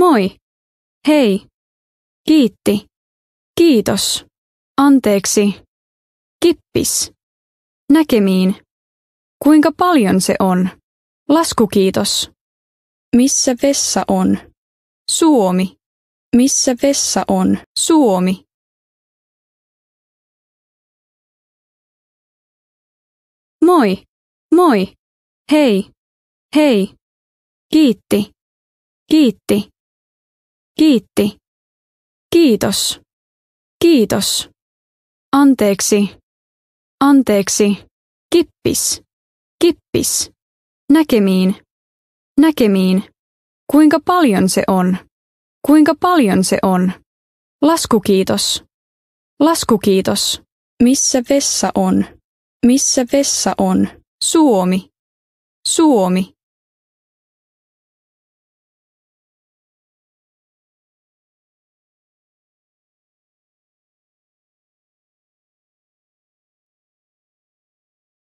Moi. Hei. Kiitti. Kiitos. Anteeksi. Kippis. Näkemiin. Kuinka paljon se on? Lasku kiitos. Missä vessa on? Suomi. Missä vessa on? Suomi. Moi. Moi. Hei. Hei. Kiitti. Kiitti. Kiitti. Kiitos. Kiitos. Anteeksi. Anteeksi. Kippis. Kippis. Näkemiin. Näkemiin. Kuinka paljon se on? Kuinka paljon se on? Laskukiitos. Laskukiitos. Missä vessa on? Missä vessa on? Suomi. Suomi.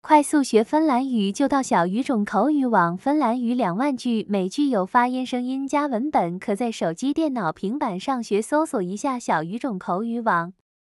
快速学芬兰语就到小语种口语网，芬兰语两万句，每句有发音、声音加文本，可在手机、电脑、平板上学。搜索一下小语种口语网。